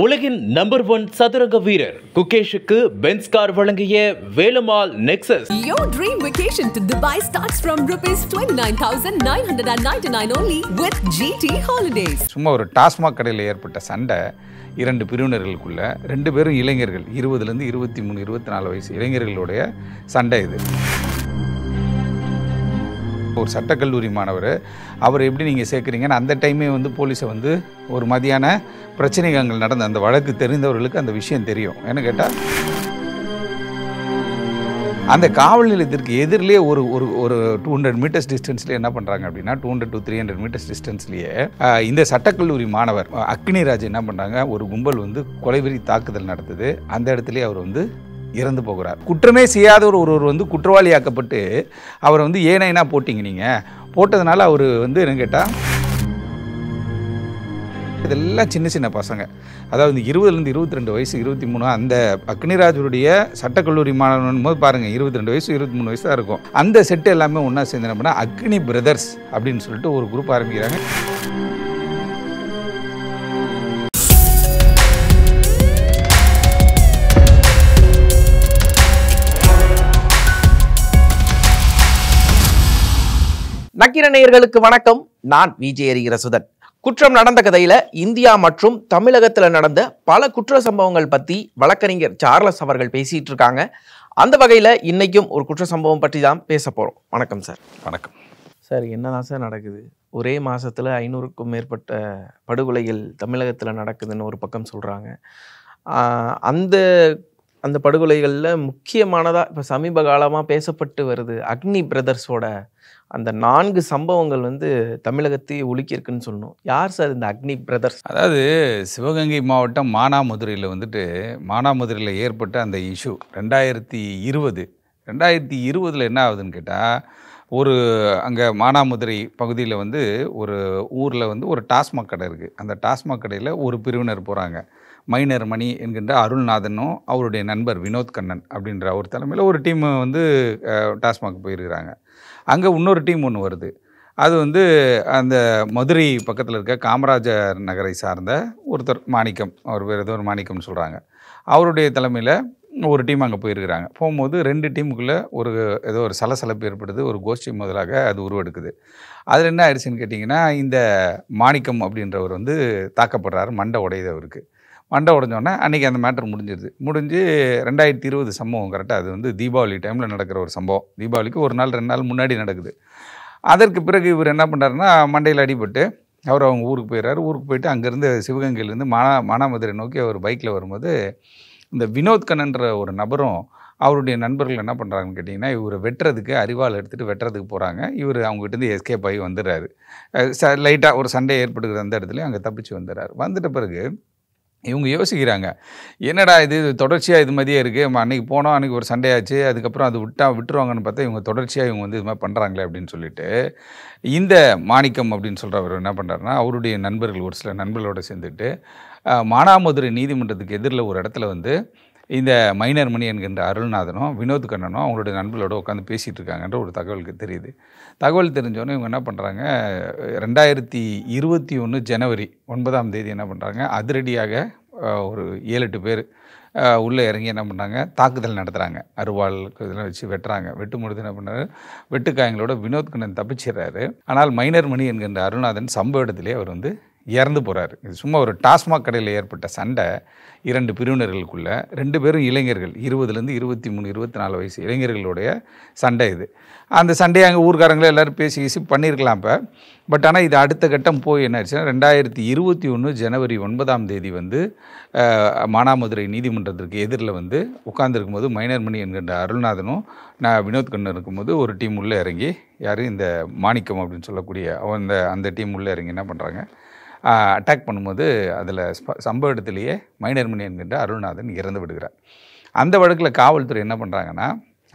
உலகின் number one சதுரங்க வீரர் குகேஷுக்கு பென்ஸ் கார் வழங்கிய வேலுமால் நெக்ஸஸ் யோ dream vacation to Dubai starts from rupees 29,999 only with GT சும்மா ஒரு டாஸ்மாக் கடையில் ஏற்பட்ட சண்டை இரண்டு பிரிவினர்களுக்குள்ள ரெண்டு பேரும் இளைஞர்கள் இருபதுலேருந்து இருபத்தி மூணு இருபத்தி நாலு வயசு இளைஞர்களுடைய சண்டை இது ஒரு சட்டக்கல்லூரி மாணவர் அவர் எப்படி நீங்கள் சேர்க்குறீங்கன்னு அந்த டைமே வந்து போலீஸை வந்து ஒரு மதியான பிரச்சனைகள் அங்கே நடந்த அந்த வழக்கு தெரிந்தவர்களுக்கு அந்த விஷயம் தெரியும் என்ன கேட்டால் அந்த காவல் நிலையத்திற்கு எதிரிலே ஒரு ஒரு ஒரு டூ ஹண்ட்ரட் மீட்டர்ஸ் டிஸ்டன்ஸ்லேயே என்ன பண்ணுறாங்க அப்படின்னா two hundred two three hundred meters டிஸ்டன்ஸ்லேயே இந்த சட்டக்கல்லூரி மாணவர் அக்னிராஜ் என்ன பண்ணுறாங்க ஒரு கும்பல் வந்து கொலைவெறி தாக்குதல் நடத்துது அந்த இடத்துலேயே அவர் வந்து இறந்து போகிறார் குற்றமே செய்யாத ஒரு ஒருவர் வந்து குற்றவாளியாக்கப்பட்டு அவரை வந்து ஏனைனா போட்டிங்க நீங்கள் போட்டதுனால அவர் வந்து என்ன கேட்டால் இதெல்லாம் சின்ன சின்ன பசங்க அதாவது இருபதுலேருந்து இருபத்தி ரெண்டு வயசு இருபத்தி மூணு அந்த அக்னிராஜருடைய சட்டக்கல்லூரி மாணவன் போது பாருங்கள் இருபத்தி ரெண்டு வயசு இருபத்தி மூணு வயசு தான் இருக்கும் அந்த செட்டு எல்லாமே ஒன்றா சேர்ந்து என்ன பண்ணால் அக்னி பிரதர்ஸ் அப்படின்னு சொல்லிட்டு ஒரு குரூப் ஆரம்பிக்கிறாங்க நக்கிர நேயர்களுக்கு வணக்கம் நான் விஜய் சுதன் குற்றம் நடந்த கதையில இந்தியா மற்றும் தமிழகத்துல நடந்த பல குற்ற சம்பவங்கள் பத்தி வழக்கறிஞர் சார்லஸ் அவர்கள் பேசிட்டு இருக்காங்க அந்த வகையில இன்னைக்கும் ஒரு குற்ற சம்பவம் பற்றி தான் பேச போறோம் வணக்கம் சார் வணக்கம் சார் என்னதான் சார் நடக்குது ஒரே மாசத்துல ஐநூறுக்கும் மேற்பட்ட படுகொலைகள் தமிழகத்துல நடக்குதுன்னு ஒரு பக்கம் சொல்றாங்க அந்த அந்த படுகொலைகளில் முக்கியமானதாக இப்போ சமீப காலமாக பேசப்பட்டு வருது அக்னி பிரதர்ஸோட அந்த நான்கு சம்பவங்கள் வந்து தமிழகத்தை ஒழிக்கிருக்குன்னு சொல்லணும் யார் சார் இந்த அக்னி பிரதர்ஸ் அதாவது சிவகங்கை மாவட்டம் மானாமதுரையில் வந்துட்டு மானாமதுரையில் ஏற்பட்ட அந்த இஷ்யூ ரெண்டாயிரத்தி இருபது ரெண்டாயிரத்தி இருபதில் என்ன ஆகுதுன்னு கேட்டால் ஒரு அங்கே மானாமதுரை பகுதியில் வந்து ஒரு ஊரில் வந்து ஒரு டாஸ்மாக் கடை இருக்குது அந்த டாஸ்மாக் கடையில் ஒரு பிரிவினர் போகிறாங்க மைனர் மணி என்கின்ற அருள்நாதனும் அவருடைய நண்பர் வினோத் கண்ணன் அப்படின்ற ஒரு தலைமையில் ஒரு டீம் வந்து டாஸ்மாக் போயிருக்கிறாங்க அங்கே இன்னொரு டீம் ஒன்று வருது அது வந்து அந்த மதுரை பக்கத்தில் இருக்க காமராஜர் நகரை சார்ந்த ஒருத்தர் மாணிக்கம் அவர் பேர் ஏதோ ஒரு மாணிக்கம்னு சொல்கிறாங்க அவருடைய தலைமையில் ஒரு டீம் அங்கே போயிருக்கிறாங்க போகும்போது ரெண்டு டீமுக்குள்ளே ஒரு ஏதோ ஒரு சலசலப்பு ஏற்படுது ஒரு கோஷ்டி முதலாக அது உருவெடுக்குது அதில் என்ன ஆயிடுச்சுன்னு கேட்டிங்கன்னா இந்த மாணிக்கம் அப்படின்றவர் வந்து தாக்கப்படுறாரு மண்டை உடையது அவருக்கு மண்டை உடஞ்சோடனே அன்றைக்கி அந்த மேட்ரு முடிஞ்சிருது முடிஞ்சு ரெண்டாயிரத்தி இருபது சம்பவம் கரெக்டாக அது வந்து தீபாவளி டைமில் நடக்கிற ஒரு சம்பவம் தீபாவளிக்கு ஒரு நாள் ரெண்டு நாள் முன்னாடி நடக்குது அதற்கு பிறகு இவர் என்ன பண்ணுறாருன்னா மண்டையில் அடிபட்டு அவர் அவங்க ஊருக்கு போயிடுறாரு ஊருக்கு போயிட்டு அங்கேருந்து சிவகங்கையிலேருந்து மானா மானாமதுரை நோக்கி அவர் பைக்கில் வரும்போது இந்த வினோத் கண்ணன்ற ஒரு நபரும் அவருடைய நண்பர்கள் என்ன பண்ணுறாங்கன்னு கேட்டிங்கன்னா இவர் வெட்டுறதுக்கு அறிவால் எடுத்துகிட்டு வெட்டுறதுக்கு போகிறாங்க இவர் அவங்ககிட்டருந்து எஸ்கேப் ஆகி வந்துடுறாரு ச லைட்டாக ஒரு சண்டை ஏற்படுகிற அந்த இடத்துல அங்கே தப்பிச்சு வந்துடுறாரு வந்துட்ட பிறகு இவங்க யோசிக்கிறாங்க என்னடா இது தொடர்ச்சியாக இது மாதிரியே இருக்குது அன்றைக்கி போனோம் அன்றைக்கி ஒரு சண்டையாச்சு அதுக்கப்புறம் அது விட்டா விட்டுருவாங்கன்னு பார்த்தா இவங்க தொடர்ச்சியாக இவங்க வந்து இது மாதிரி பண்ணுறாங்களே அப்படின்னு சொல்லிட்டு இந்த மாணிக்கம் அப்படின்னு சொல்கிறவர் என்ன பண்ணுறாருனா அவருடைய நண்பர்கள் ஒரு சில நண்பர்களோடு சேர்ந்துட்டு மானாமதுரை நீதிமன்றத்துக்கு எதிரில் ஒரு இடத்துல வந்து இந்த மைனர் மணி என்கின்ற அருள்நாதனும் வினோத் கண்ணனும் அவங்களுடைய நண்பர்களோடு உட்காந்து பேசிகிட்டு இருக்காங்கன்ற ஒரு தகவலுக்கு தெரியுது தகவல் தெரிஞ்சோன்னே இவங்க என்ன பண்ணுறாங்க ரெண்டாயிரத்தி இருபத்தி ஒன்று ஜனவரி ஒன்பதாம் தேதி என்ன பண்ணுறாங்க அதிரடியாக ஒரு ஏழு எட்டு பேர் உள்ளே இறங்கி என்ன பண்ணுறாங்க தாக்குதல் நடத்துகிறாங்க அருவாள் இதெல்லாம் வச்சு வெட்டுறாங்க வெட்டும் பொழுது என்ன பண்ணுறாரு வெட்டுக்காயங்களோட வினோத் கண்ணன் தப்பிச்சிடுறாரு ஆனால் மைனர் மணி என்கின்ற அருள்நாதன் சம்பவ இடத்துலேயே அவர் வந்து இறந்து போகிறார் இது சும்மா ஒரு டாஸ்மாக் கடையில் ஏற்பட்ட சண்டை இரண்டு பிரிவினர்களுக்குள்ளே ரெண்டு பேரும் இளைஞர்கள் இருபதுலேருந்து இருபத்தி மூணு இருபத்தி நாலு வயசு இளைஞர்களுடைய சண்டை இது அந்த சண்டையை அங்கே ஊர்க்காரங்களே எல்லோரும் பேசி பேசி பண்ணியிருக்கலாம் இப்போ பட் ஆனால் இது அடுத்த கட்டம் போய் என்ன ஆச்சுன்னா ரெண்டாயிரத்தி இருபத்தி ஒன்று ஜனவரி ஒன்பதாம் தேதி வந்து மானாமதுரை நீதிமன்றத்திற்கு எதிரில் வந்து உட்கார்ந்துருக்கும் போது மைனர்மணி என்கின்ற அருள்நாதனும் நான் வினோத் கண்ணன் இருக்கும்போது ஒரு டீம் உள்ளே இறங்கி யார் இந்த மாணிக்கம் அப்படின்னு சொல்லக்கூடிய அவன் அந்த அந்த டீம் உள்ளே இறங்கி என்ன பண்ணுறாங்க அட்டாக் பண்ணும்போது அதில் சம்பவ இடத்துலையே மைனர்மணி என்கின்ற அருள்நாதன் இறந்து விடுகிறார் அந்த வழக்கில் காவல்துறை என்ன பண்ணுறாங்கன்னா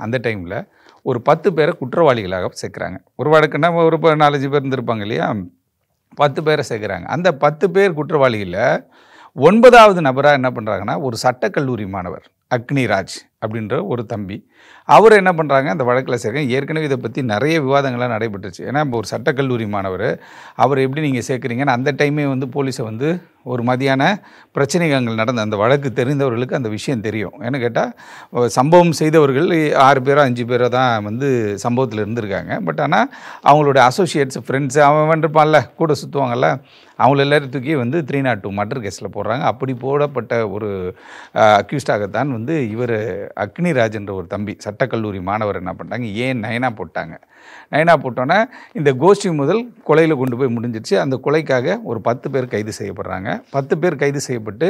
அந்த டைமில் ஒரு பத்து பேரை குற்றவாளிகளாக சேர்க்குறாங்க ஒரு வழக்குன்னா ஒரு நாலஞ்சு பேர் இருந்திருப்பாங்க இல்லையா பத்து பேரை சேர்க்குறாங்க அந்த பத்து பேர் குற்றவாளிகளில் ஒன்பதாவது நபராக என்ன பண்ணுறாங்கன்னா ஒரு சட்டக்கல்லூரி மாணவர் அக்னிராஜ் அப்படின்ற ஒரு தம்பி அவர் என்ன பண்ணுறாங்க அந்த வழக்கில் சேர்க்க ஏற்கனவே இதை பற்றி நிறைய விவாதங்கள்லாம் நடைபெற்றுச்சு ஏன்னா இப்போ ஒரு சட்டக்கல்லூரி மாணவர் அவர் எப்படி நீங்கள் சேர்க்குறீங்கன்னு அந்த டைமே வந்து போலீஸை வந்து ஒரு மதியான பிரச்சனைகள் நடந்த அந்த வழக்கு தெரிந்தவர்களுக்கு அந்த விஷயம் தெரியும் ஏன்னு கேட்டால் சம்பவம் செய்தவர்கள் ஆறு பேரோ அஞ்சு பேரோ தான் வந்து சம்பவத்தில் இருந்திருக்காங்க பட் ஆனால் அவங்களோட அசோசியேட்ஸ் ஃப்ரெண்ட்ஸ் அவன் இருப்பான்ல கூட சுற்றுவாங்கல்ல அவங்கள எல்லாரும் தூக்கி வந்து த்ரீ நாட் டூ மர்டர் கேஸில் போடுறாங்க அப்படி போடப்பட்ட ஒரு அக்யூஸ்டாகத்தான் வந்து இவர் அக்னிராஜ் என்ற ஒரு தம்பி சட்டக்கல்லூரி மாணவர் என்ன பண்ணிட்டாங்க ஏன் நயனாக போட்டாங்க நைனா போட்டோன்னே இந்த கோஷ்டி முதல் கொலையில் கொண்டு போய் முடிஞ்சிடுச்சு அந்த கொலைக்காக ஒரு பத்து பேர் கைது செய்யப்படுறாங்க பத்து பேர் கைது செய்யப்பட்டு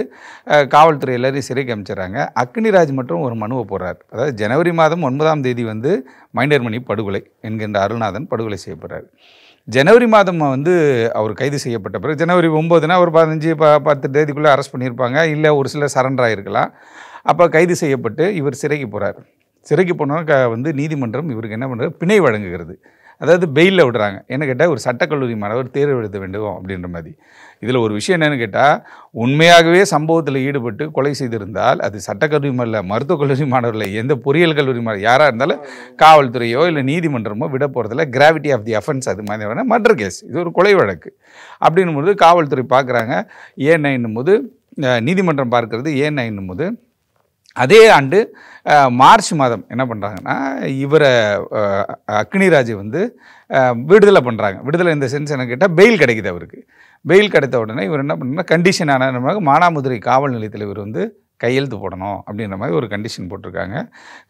காவல்துறை எல்லாரையும் சிறைக்கு அமைச்சிடறாங்க அக்னிராஜ் மற்றும் ஒரு மனுவை போடுறார் அதாவது ஜனவரி மாதம் ஒன்பதாம் தேதி வந்து மைனர்மணி படுகொலை என்கின்ற அருள்நாதன் படுகொலை செய்யப்படுறார் ஜனவரி மாதம் வந்து அவர் கைது செய்யப்பட்ட பிறகு ஜனவரி ஒம்போதுனா ஒரு பதினஞ்சு ப பத்து தேதிக்குள்ளே அரெஸ்ட் பண்ணியிருப்பாங்க இல்லை ஒரு சிலர் சரண்டராக இருக்கலாம் அப்போ கைது செய்யப்பட்டு இவர் சிறைக்கு போகிறார் சிறைக்கு போனவங்க வந்து நீதிமன்றம் இவருக்கு என்ன பண்ணுறது பிணை வழங்குகிறது அதாவது பெயிலில் விடுறாங்க என்ன கேட்டால் ஒரு சட்டக்கல்லூரி மாணவர் தேர்வு எழுத வேண்டும் அப்படின்ற மாதிரி இதில் ஒரு விஷயம் என்னென்னு கேட்டால் உண்மையாகவே சம்பவத்தில் ஈடுபட்டு கொலை செய்திருந்தால் அது சட்டக்கல்லூரி மாநில மருத்துவக் கல்லூரி மாணவர்கள் எந்த பொறியியல் கல்லூரி மாணவர் யாராக இருந்தாலும் காவல்துறையோ இல்லை நீதிமன்றமோ விட போகிறதில்ல கிராவிட்டி ஆஃப் தி அஃபென்ஸ் அது மாதிரியான மர்டர் கேஸ் இது ஒரு கொலை வழக்கு அப்படின்னும் போது காவல்துறை பார்க்குறாங்க ஏன் என்னும் போது நீதிமன்றம் பார்க்கறது ஏன் என்னும் போது அதே ஆண்டு மார்ச் மாதம் என்ன பண்ணுறாங்கன்னா இவரை அக்னிராஜை வந்து விடுதலை பண்ணுறாங்க விடுதலை இந்த சென்ஸ் என்ன கேட்டால் பெயில் கிடைக்குது அவருக்கு பெயில் கிடைத்த உடனே இவர் என்ன கண்டிஷன் கண்டிஷனான மானாமதுரை காவல் நிலையத்தில் இவர் வந்து கையெழுத்து போடணும் அப்படின்ற மாதிரி ஒரு கண்டிஷன் போட்டிருக்காங்க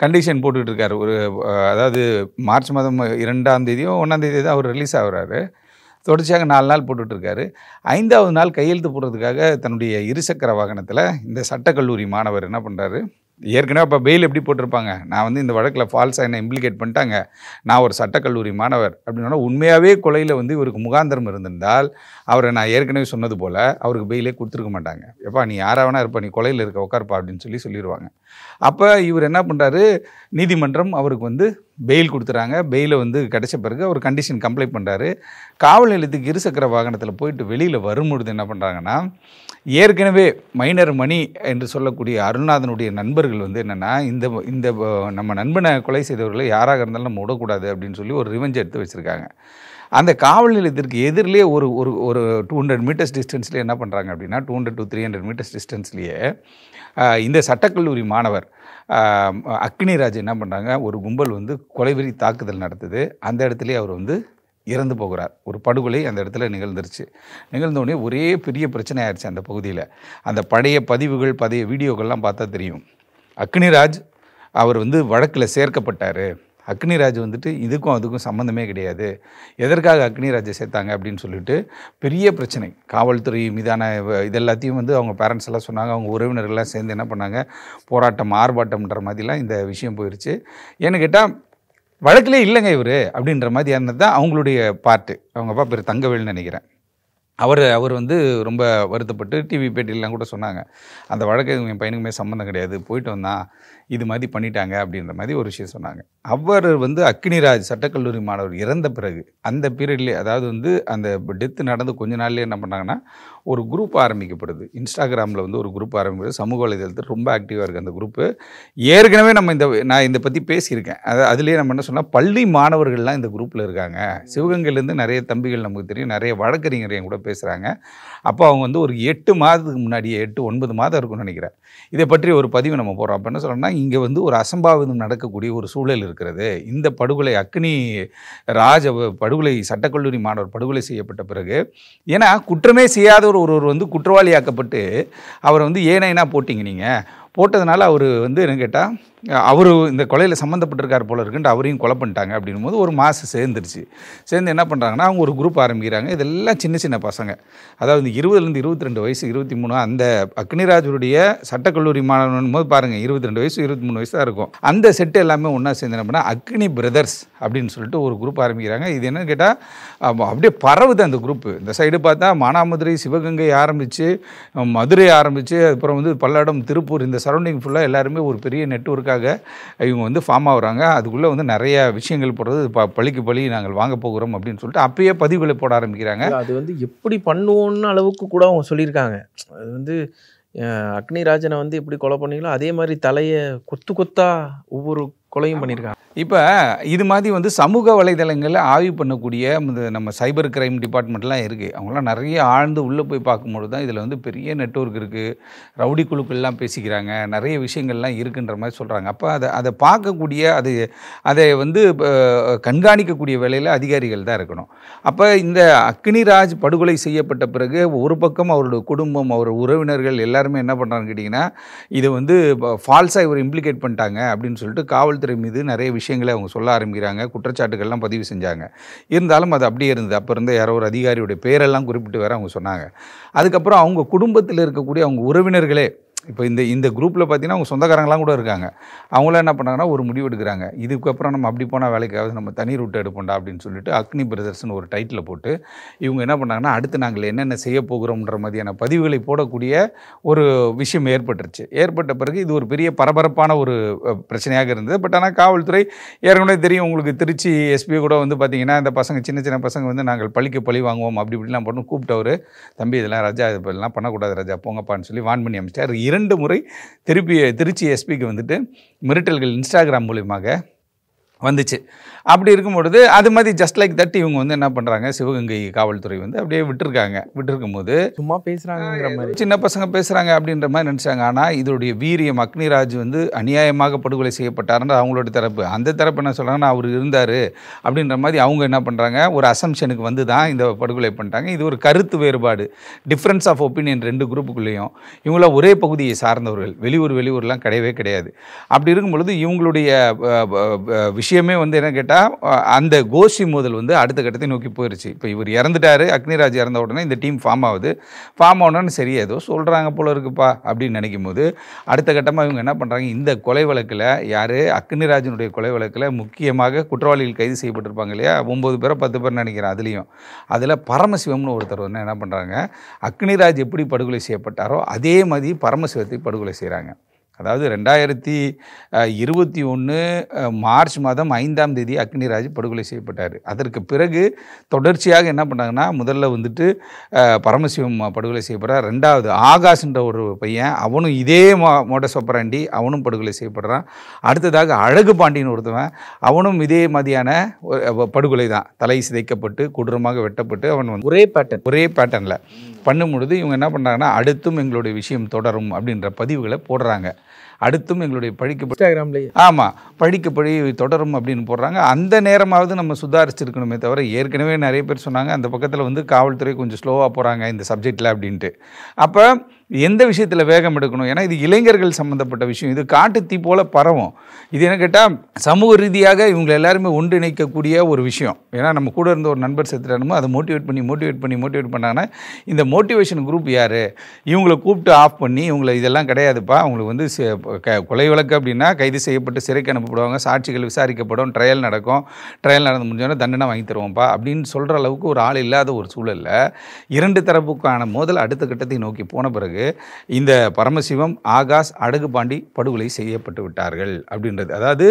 கண்டிஷன் போட்டுக்கிட்டு இருக்காரு ஒரு அதாவது மார்ச் மாதம் இரண்டாம் தேதியோ ஒன்றாம் தேதியோ தான் அவர் ரிலீஸ் ஆகுறாரு தொடர்ச்சியாக நாலு நாள் போட்டுட்ருக்காரு ஐந்தாவது நாள் கையெழுத்து போடுறதுக்காக தன்னுடைய இருசக்கர வாகனத்தில் இந்த சட்டக்கல்லூரி மாணவர் என்ன பண்ணுறாரு ஏற்கனவே அப்போ பெயில் எப்படி போட்டிருப்பாங்க நான் வந்து இந்த வழக்கில் ஃபால்ஸாக என்ன இம்ப்ளிகேட் பண்ணிட்டாங்க நான் ஒரு சட்டக்கல்லூரி மாணவர் அப்படின்னா உண்மையாகவே கொலையில் வந்து இவருக்கு முகாந்திரம் இருந்திருந்தால் அவரை நான் ஏற்கனவே சொன்னது போல் அவருக்கு பெயிலே கொடுத்துருக்க மாட்டாங்க எப்பா நீ யாராவனா இருப்பா நீ கொலையில் இருக்க உட்கார்ப்பா அப்படின்னு சொல்லி சொல்லிடுவாங்க அப்போ இவர் என்ன பண்ணுறாரு நீதிமன்றம் அவருக்கு வந்து பெயில் கொடுத்துறாங்க பெயிலை வந்து கிடைச்ச பிறகு அவர் கண்டிஷன் கம்ப்ளைண்ட் பண்ணுறாரு காவல் நிலையத்துக்கு இருசக்கர வாகனத்தில் போயிட்டு வெளியில் வரும்பொழுது என்ன பண்ணுறாங்கன்னா ஏற்கனவே மைனர் மணி என்று சொல்லக்கூடிய அருள்நாதனுடைய நண்பர்கள் வந்து என்னென்னா இந்த இந்த நம்ம நண்பனை கொலை செய்தவர்களை யாராக இருந்தாலும் நம்ம விடக்கூடாது அப்படின்னு சொல்லி ஒரு ரிவெஞ்ச் எடுத்து வச்சுருக்காங்க அந்த காவல் நிலையத்திற்கு எதிரிலே ஒரு ஒரு ஒரு டூ ஹண்ட்ரட் மீட்டர்ஸ் டிஸ்டன்ஸ்லேயே என்ன பண்ணுறாங்க அப்படின்னா two hundred two three hundred meters டிஸ்டன்ஸ்லேயே இந்த சட்டக்கல்லூரி மாணவர் அக்னிராஜ் என்ன பண்ணுறாங்க ஒரு கும்பல் வந்து கொலைவெறி தாக்குதல் நடத்துது அந்த இடத்துலேயே அவர் வந்து இறந்து போகிறார் ஒரு படுகொலை அந்த இடத்துல நிகழ்ந்துருச்சு நிகழ்ந்தோடனே ஒரே பெரிய பிரச்சனை ஆயிடுச்சு அந்த பகுதியில் அந்த பழைய பதிவுகள் பதிய வீடியோக்கள்லாம் பார்த்தா தெரியும் அக்னிராஜ் அவர் வந்து வழக்கில் சேர்க்கப்பட்டார் அக்னிராஜ் வந்துட்டு இதுக்கும் அதுக்கும் சம்மந்தமே கிடையாது எதற்காக அக்னிராஜை சேர்த்தாங்க அப்படின்னு சொல்லிட்டு பெரிய பிரச்சனை காவல்துறை மீதான இது எல்லாத்தையும் வந்து அவங்க பேரண்ட்ஸ் எல்லாம் சொன்னாங்க அவங்க உறவினர்கள்லாம் சேர்ந்து என்ன பண்ணாங்க போராட்டம் ஆர்ப்பாட்டம்ன்ற மாதிரிலாம் இந்த விஷயம் போயிடுச்சு ஏன்னு கேட்டால் வழக்கிலே இல்லைங்க இவர் அப்படின்ற மாதிரியானது தான் அவங்களுடைய பாட்டு அவங்க அப்பா பேர் தங்கவேல்னு நினைக்கிறேன் அவர் அவர் வந்து ரொம்ப வருத்தப்பட்டு டிவி பேட்டிலாம் கூட சொன்னாங்க அந்த வழக்கு என் பையனுக்குமே சம்மந்தம் கிடையாது போயிட்டு வந்தான் இது மாதிரி பண்ணிட்டாங்க அப்படின்ற மாதிரி ஒரு விஷயம் சொன்னாங்க அவர் வந்து அக்னிராஜ் சட்டக்கல்லூரி மாணவர் இறந்த பிறகு அந்த பீரியட்லேயே அதாவது வந்து அந்த டெத்து நடந்து கொஞ்ச நாள்லேயே என்ன பண்ணாங்கன்னா ஒரு குரூப் ஆரம்பிக்கப்படுது இன்ஸ்டாகிராமில் வந்து ஒரு குரூப் ஆரம்பிக்கிறது சமூக வலைதளத்தில் ரொம்ப ஆக்டிவாக இருக்குது அந்த குரூப்பு ஏற்கனவே நம்ம இந்த நான் இதை பற்றி பேசியிருக்கேன் அது அதுலேயே நம்ம என்ன சொன்னால் பள்ளி மாணவர்கள்லாம் இந்த குரூப்பில் இருக்காங்க சிவகங்கையிலேருந்து நிறைய தம்பிகள் நமக்கு தெரியும் நிறைய வழக்கறிஞர் என் கூட பேசுகிறாங்க அப்போ அவங்க வந்து ஒரு எட்டு மாதத்துக்கு முன்னாடியே எட்டு ஒன்பது மாதம் இருக்கும்னு நினைக்கிறேன் இதை பற்றி ஒரு பதிவு நம்ம போகிறோம் அப்போ என்ன சொல்லணும்னா இங்கே வந்து ஒரு அசம்பாவிதம் நடக்கக்கூடிய ஒரு சூழல் இருக்கிறது இந்த படுகொலை அக்னி ராஜ படுகொலை சட்டக்கல்லூரி மாணவர் படுகொலை செய்யப்பட்ட பிறகு ஏன்னா குற்றமே செய்யாத ஒரு ஒருவர் வந்து குற்றவாளியாக்கப்பட்டு அவரை வந்து ஏனைனா போட்டிங்க நீங்கள் போட்டதுனால அவர் வந்து என்ன கேட்டால் அவர் இந்த கொலையில் சம்மந்தப்பட்டிருக்கார் போல இருக்குன்ட்டு அவரையும் கொலை பண்ணிட்டாங்க அப்படின்னும் போது ஒரு மாதம் சேர்ந்துருச்சு சேர்ந்து என்ன பண்ணுறாங்கன்னா அவங்க ஒரு குரூப் ஆரம்பிக்கிறாங்க இதெல்லாம் சின்ன சின்ன பசங்க அதாவது இருபதுலேருந்து இருபத்தி ரெண்டு வயசு இருபத்தி மூணு அந்த அக்னிராஜருடைய சட்டக்கல்லூரி மாணவன் போது பாருங்கள் இருபத்தி ரெண்டு வயசு இருபத்தி மூணு வயசு தான் இருக்கும் அந்த செட்டு எல்லாமே ஒன்றா சேர்ந்து என்ன பண்ணால் அக்னி பிரதர்ஸ் அப்படின்னு சொல்லிட்டு ஒரு குரூப் ஆரம்பிக்கிறாங்க இது என்னன்னு கேட்டால் அப்படியே பரவுது அந்த குரூப்பு இந்த சைடு பார்த்தா மானாமதுரை சிவகங்கை ஆரம்பித்து மதுரை ஆரம்பித்து அப்புறம் வந்து பல்லடம் திருப்பூர் இந்த சரௌண்டிங் ஃபுல்லாக எல்லாருமே ஒரு பெரிய நெட்ஒர்க் அதுக்காக இவங்க வந்து ஃபார்ம் ஆகுறாங்க அதுக்குள்ளே வந்து நிறைய விஷயங்கள் போடுறது ப பழிக்கு பழி நாங்கள் வாங்க போகிறோம் அப்படின்னு சொல்லிட்டு அப்பயே பதிவுகளை போட ஆரம்பிக்கிறாங்க அது வந்து எப்படி பண்ணுவோன்னு அளவுக்கு கூட அவங்க சொல்லியிருக்காங்க அது வந்து அக்னிராஜனை வந்து எப்படி கொலை பண்ணீங்களோ அதே மாதிரி தலையை கொத்து கொத்தாக ஒவ்வொரு கொலையும் பண்ணியிருக்காங்க இப்போ இது மாதிரி வந்து சமூக வலைதளங்களில் ஆய்வு பண்ணக்கூடிய இந்த நம்ம சைபர் கிரைம் டிபார்ட்மெண்ட்லாம் இருக்குது அவங்களாம் நிறைய ஆழ்ந்து உள்ளே போய் பார்க்கும்போது தான் இதில் வந்து பெரிய நெட்ஒர்க் இருக்குது ரவுடி குழுக்கள்லாம் பேசிக்கிறாங்க நிறைய விஷயங்கள்லாம் இருக்குன்ற மாதிரி சொல்கிறாங்க அப்போ அதை அதை பார்க்கக்கூடிய அது அதை வந்து கண்காணிக்கக்கூடிய வேலையில் அதிகாரிகள் தான் இருக்கணும் அப்போ இந்த அக்னிராஜ் படுகொலை செய்யப்பட்ட பிறகு ஒரு பக்கம் அவருடைய குடும்பம் அவர் உறவினர்கள் எல்லாருமே என்ன பண்ணுறாங்கன்னு கேட்டிங்கன்னா இதை வந்து ஃபால்ஸாக இவர் இம்ப்ளிகேட் பண்ணிட்டாங்க அப்படின்னு சொல்லிட்டு காவல்துறை மீது நிறைய விஷயம் விஷயங்களை அவங்க சொல்ல ஆரம்பிக்கிறாங்க குற்றச்சாட்டுகள்லாம் பதிவு செஞ்சாங்க இருந்தாலும் அது அப்படியே இருந்தது அப்போ இருந்த யாரோ ஒரு அதிகாரியுடைய பேரெல்லாம் குறிப்பிட்டு வேற அவங்க சொன்னாங்க அதுக்கப்புறம் அவங்க குடும்பத்தில் இருக்கக்கூடிய அவங்க உறவினர்களே இப்போ இந்த இந்த குரூப்பில் பார்த்தீங்கன்னா அவங்க சொந்தக்காரங்களாம் கூட இருக்காங்க அவங்களாம் என்ன பண்ணாங்கன்னா ஒரு முடிவு எடுக்கிறாங்க இதுக்கப்புறம் நம்ம அப்படி போனால் வேலைக்காவது நம்ம தனி ரூட்டை எடுப்போம்டா அப்படின்னு சொல்லிட்டு அக்னி பிரதர்ஸ்னு ஒரு டைட்டில் போட்டு இவங்க என்ன பண்ணாங்கன்னா அடுத்து நாங்கள் என்னென்ன செய்ய போகிறோம்ன்ற மாதிரியான பதிவுகளை போடக்கூடிய ஒரு விஷயம் ஏற்பட்டுருச்சு ஏற்பட்ட பிறகு இது ஒரு பெரிய பரபரப்பான ஒரு பிரச்சனையாக இருந்தது பட் ஆனால் காவல்துறை ஏற்கனவே தெரியும் உங்களுக்கு திருச்சி எஸ்பி கூட வந்து பார்த்தீங்கன்னா இந்த பசங்க சின்ன சின்ன பசங்க வந்து நாங்கள் பழிக்கு பழி வாங்குவோம் அப்படி இப்படிலாம் பண்ணு கூப்பிட்டவர் தம்பி இதெல்லாம் ரஜா இதெல்லாம் பண்ணக்கூடாது ராஜா போங்கப்பான்னு சொல்லி வான் பண்ணி அமைச்சிட்டார் இரண்டு முறை திருப்பி திருச்சி எஸ்பிக்கு வந்துட்டு மிரட்டல்கள் இன்ஸ்டாகிராம் மூலியமாக வந்துச்சு அப்படி இருக்கும் பொழுது அது மாதிரி ஜஸ்ட் லைக் தட் இவங்க வந்து என்ன பண்ணுறாங்க சிவகங்கை காவல்துறை வந்து அப்படியே விட்டுருக்காங்க விட்டுருக்கும் போது சும்மா பேசுகிறாங்கிற மாதிரி சின்ன பசங்க பேசுகிறாங்க அப்படின்ற மாதிரி நினச்சாங்க ஆனால் இதோடைய வீரியம் அக்னிராஜ் வந்து அநியாயமாக படுகொலை செய்யப்பட்டார்ன்ற அவங்களோட தரப்பு அந்த தரப்பு என்ன சொல்கிறாங்கன்னா அவர் இருந்தார் அப்படின்ற மாதிரி அவங்க என்ன பண்ணுறாங்க ஒரு அசம்ஷனுக்கு வந்து தான் இந்த படுகொலை பண்ணிட்டாங்க இது ஒரு கருத்து வேறுபாடு டிஃப்ரென்ஸ் ஆஃப் ஒப்பீனியன் ரெண்டு குரூப்புக்குள்ளேயும் இவங்களாம் ஒரே பகுதியை சார்ந்தவர்கள் வெளியூர் வெளியூர்லாம் கிடையவே கிடையாது அப்படி இருக்கும் பொழுது இவங்களுடைய விஷயம் விஷயமே வந்து என்ன கேட்டால் அந்த கோஷி மோதல் வந்து அடுத்த கட்டத்தை நோக்கி போயிடுச்சு இப்போ இவர் இறந்துட்டாரு அக்னிராஜ் இறந்த உடனே இந்த டீம் ஃபார்ம் ஆகுது ஃபார்ம் ஆகணும்னு சரி ஏதோ சொல்கிறாங்க போல இருக்குப்பா அப்படின்னு நினைக்கும் போது அடுத்த கட்டமாக இவங்க என்ன பண்ணுறாங்க இந்த கொலை வழக்கில் யார் அக்னிராஜனுடைய கொலை வழக்கில் முக்கியமாக குற்றவாளிகள் கைது செய்யப்பட்டிருப்பாங்க இல்லையா ஒம்பது பேரை பத்து பேர் நினைக்கிறேன் அதுலேயும் அதில் பரமசிவம்னு ஒருத்தர் வந்து என்ன பண்ணுறாங்க அக்னிராஜ் எப்படி படுகொலை செய்யப்பட்டாரோ அதே மாதிரி பரமசிவத்தை படுகொலை செய்கிறாங்க அதாவது ரெண்டாயிரத்தி இருபத்தி ஒன்று மார்ச் மாதம் ஐந்தாம் தேதி அக்னிராஜ் படுகொலை செய்யப்பட்டார் அதற்கு பிறகு தொடர்ச்சியாக என்ன பண்ணாங்கன்னா முதல்ல வந்துட்டு பரமசிவம் படுகொலை செய்யப்படுறார் ரெண்டாவது ஆகாஷ்ன்ற ஒரு பையன் அவனும் இதே மோ மோட சொப்பராண்டி அவனும் படுகொலை செய்யப்படுறான் அடுத்ததாக அழகு பாண்டின்னு ஒருத்தவன் அவனும் இதே மாதிரியான படுகொலை தான் தலை சிதைக்கப்பட்டு கொடூரமாக வெட்டப்பட்டு அவன் ஒரே பேட்டர்ன் ஒரே பேட்டர்னில் பண்ணும் பொழுது இவங்க என்ன பண்ணுறாங்கன்னா அடுத்தும் எங்களுடைய விஷயம் தொடரும் அப்படின்ற பதிவுகளை போடுறாங்க அடுத்தும் எங்களுடைய பழிக்க இன்ஸ்டாகிராம்லேயே ஆமாம் பழிக்க பழி தொடரும் அப்படின்னு போடுறாங்க அந்த நேரமாவது நம்ம சுதாரிச்சிருக்கணுமே தவிர ஏற்கனவே நிறைய பேர் சொன்னாங்க அந்த பக்கத்தில் வந்து காவல்துறை கொஞ்சம் ஸ்லோவாக போகிறாங்க இந்த சப்ஜெக்டில் அப்படின்ட்டு அப்போ எந்த விஷயத்தில் வேகம் எடுக்கணும் ஏன்னா இது இளைஞர்கள் சம்மந்தப்பட்ட விஷயம் இது காட்டுத்தீ போல் பரவும் இது என்ன கேட்டால் சமூக ரீதியாக இவங்களை எல்லாருமே ஒன்றிணைக்கக்கூடிய ஒரு விஷயம் ஏன்னா நம்ம கூட இருந்த ஒரு நண்பர் செத்துட்டானுமோ அதை மோட்டிவேட் பண்ணி மோட்டிவேட் பண்ணி மோட்டிவேட் பண்ணாங்கன்னா இந்த மோட்டிவேஷன் குரூப் யார் இவங்களை கூப்பிட்டு ஆஃப் பண்ணி இவங்களை இதெல்லாம் கிடையாதுப்பா அவங்களுக்கு வந்து க கொலை வழக்கு அப்படின்னா கைது செய்யப்பட்டு சிறைக்கு அனுப்பப்படுவாங்க சாட்சிகள் விசாரிக்கப்படும் ட்ரையல் நடக்கும் ட்ரையல் நடந்து முடிஞ்சோடனே தண்டனை வாங்கி தருவோம்ப்பா அப்படின்னு சொல்கிற அளவுக்கு ஒரு ஆள் இல்லாத ஒரு சூழலில் இரண்டு தரப்புக்கான மோதல் அடுத்த கட்டத்தை நோக்கி போன பிறகு இந்த பரமசிவம் ஆகாஷ் அடகு பாண்டி படுகொலை செய்யப்பட்டு விட்டார்கள் அப்படின்றது அதாவது